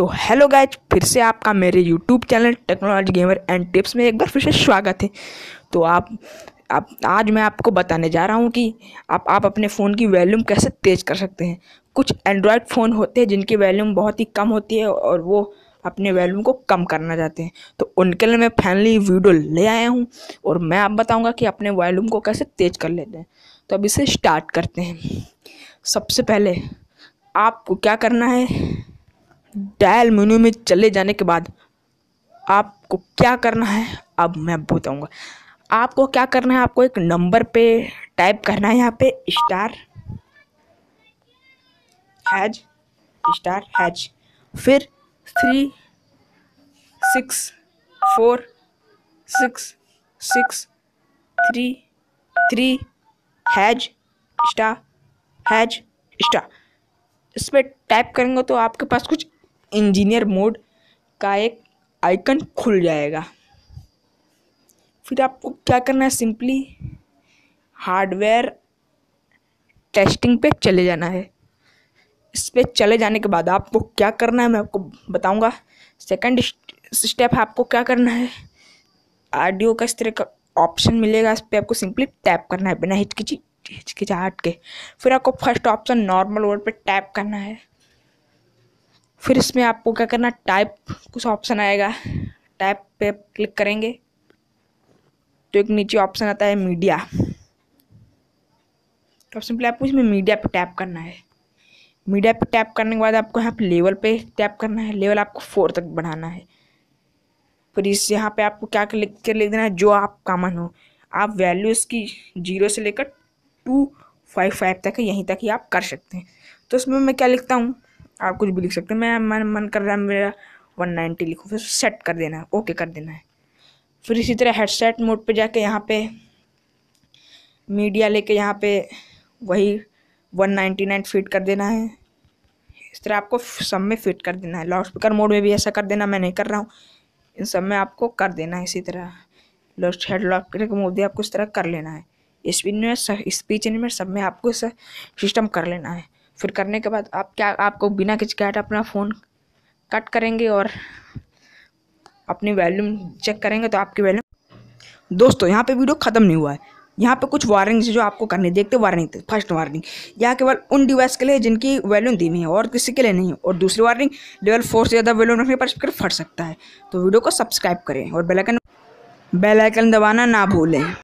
तो hello guys फिर से आपका मेरे YouTube channel technology gamer and tips में एक बार फिर से स्वागत है तो आप आप आज मैं आपको बताने जा रहा हूँ कि आप आप अपने फ़ोन की वैल्यूम कैसे तेज़ कर सकते हैं कुछ एंड्रॉयड फ़ोन होते हैं जिनकी वैल्यूम बहुत ही कम होती है और वो अपने वैल्यूम को कम करना चाहते हैं तो उनके लिए मैं फाइनली वीडियो ले आया हूँ और मैं आप बताऊँगा कि अपने वॉल्यूम को कैसे तेज़ कर लेते हैं तो अब इसे स्टार्ट करते हैं सबसे पहले आपको क्या करना है डायल मेन्यू में चले जाने के बाद आपको क्या करना है अब मैं बताऊंगा आपको क्या करना है आपको एक नंबर पे टाइप करना है यहाँ पे स्टार हैज स्टार हैज फिर three six four six six three three hash स्टा हैज स्टा इस पर टाइप करेंगे तो आपके पास कुछ इंजीनियर मोड का एक आइकन खुल जाएगा फिर आपको क्या करना है सिंपली हार्डवेयर टेस्टिंग पे चले जाना है इस पर चले जाने के बाद आपको क्या करना है मैं आपको बताऊंगा सेकंड स्टेप आपको क्या करना है ऑडियो का इस तरह का ऑप्शन मिलेगा इस पर आपको सिंपली टैप करना है बिना हिचकिची हिचकिचाहट के फिर आपको फर्स्ट ऑप्शन नॉर्मल वर्ड पे टैप करना है फिर इसमें आपको क्या करना टाइप कुछ ऑप्शन आएगा टाइप पे क्लिक करेंगे तो एक नीचे ऑप्शन आता है मीडिया तो ऑप्शन पे आपको इसमें मीडिया पे टैप करना है मीडिया पे टैप करने के बाद आपको यहाँ पे लेवल पे टैप करना है लेवल आपको फोर तक बढ़ाना है फिर इस यहाँ पे आपको क्या लिख कर लिख देना है जो आपका मन हो आप वैल्यू इसकी जीरो से लेकर टू फाइव फाइव तक यहीं तक ही आप कर सकते हैं तो इसमें मैं क्या लिखता हूँ आप कुछ भी लिख सकते हैं मैं मन मन कर रहा है मेरा वन नाइन्टी लिखो फिर सेट कर देना है ओके कर देना है फिर इसी तरह हेडसेट मोड पे जाके यहाँ पे मीडिया लेके यहाँ पे वही वन नाइन्टी नाइन फिट कर देना है इस तरह आपको सब में फिट कर देना है लाउड स्पीकर मोड में भी ऐसा कर देना मैं नहीं कर रहा हूँ इन सब में आपको कर देना है इसी तरह लाउड हेड के मोड भी आपको इस तरह कर लेना है स्पीच में स्पीच में सब में आपको इस सिस्टम कर लेना है फिर करने के बाद आप क्या आपको बिना कैट अपना फ़ोन कट करेंगे और अपनी वैल्यूम चेक करेंगे तो आपकी वैल्यूम दोस्तों यहाँ पे वीडियो ख़त्म नहीं हुआ है यहाँ पे कुछ वार्निंग्स जो आपको करनी देखते वार्निंग थे फर्स्ट वार्निंग यहाँ केवल उन डिवाइस के लिए जिनकी वैल्यूम दी हुई है और किसी के लिए नहीं और दूसरी वार्निंग लेवल फोर से ज़्यादा वैल्यूम रखने पर स्पीकर फट सकता है तो वीडियो को सब्सक्राइब करें और बेलाइकन बेलाइकन दबाना ना भूलें